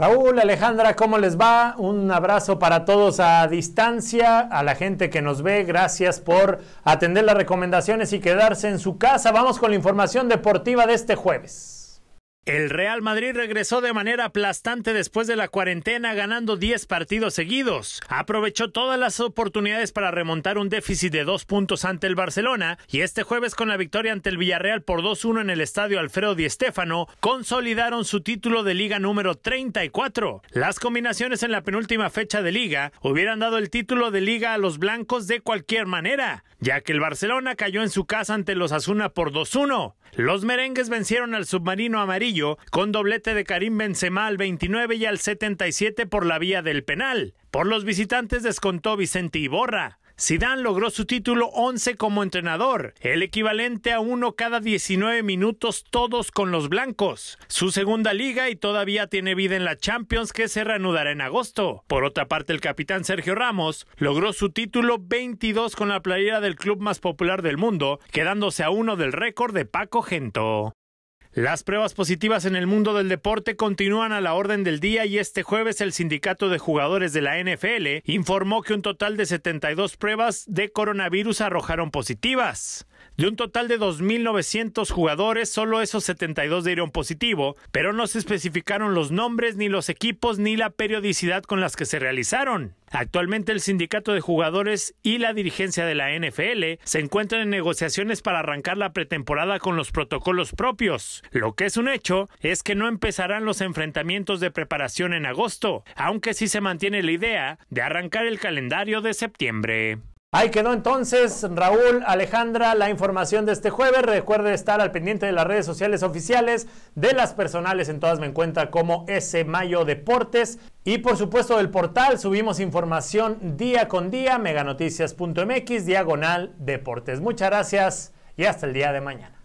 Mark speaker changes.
Speaker 1: Raúl, Alejandra, ¿cómo les va? Un abrazo para todos a distancia, a la gente que nos ve. Gracias por atender las recomendaciones y quedarse en su casa. Vamos con la información deportiva de este jueves. El Real Madrid regresó de manera aplastante después de la cuarentena ganando 10 partidos seguidos. Aprovechó todas las oportunidades para remontar un déficit de dos puntos ante el Barcelona y este jueves con la victoria ante el Villarreal por 2-1 en el estadio Alfredo Di Stéfano consolidaron su título de liga número 34. Las combinaciones en la penúltima fecha de liga hubieran dado el título de liga a los blancos de cualquier manera, ya que el Barcelona cayó en su casa ante los Asuna por 2-1. Los merengues vencieron al submarino amarillo con doblete de Karim Benzema al 29 y al 77 por la vía del penal. Por los visitantes descontó Vicente Iborra. Zidane logró su título 11 como entrenador, el equivalente a uno cada 19 minutos todos con los blancos. Su segunda liga y todavía tiene vida en la Champions que se reanudará en agosto. Por otra parte, el capitán Sergio Ramos logró su título 22 con la playera del club más popular del mundo, quedándose a uno del récord de Paco Gento. Las pruebas positivas en el mundo del deporte continúan a la orden del día y este jueves el sindicato de jugadores de la NFL informó que un total de 72 pruebas de coronavirus arrojaron positivas. De un total de 2.900 jugadores, solo esos 72 dieron positivo, pero no se especificaron los nombres, ni los equipos, ni la periodicidad con las que se realizaron. Actualmente el sindicato de jugadores y la dirigencia de la NFL se encuentran en negociaciones para arrancar la pretemporada con los protocolos propios. Lo que es un hecho es que no empezarán los enfrentamientos de preparación en agosto, aunque sí se mantiene la idea de arrancar el calendario de septiembre. Ahí quedó entonces, Raúl, Alejandra, la información de este jueves. Recuerde estar al pendiente de las redes sociales oficiales, de las personales, en todas me encuentran como S Mayo Deportes. Y por supuesto del portal subimos información día con día, meganoticias.mx, diagonal deportes. Muchas gracias y hasta el día de mañana.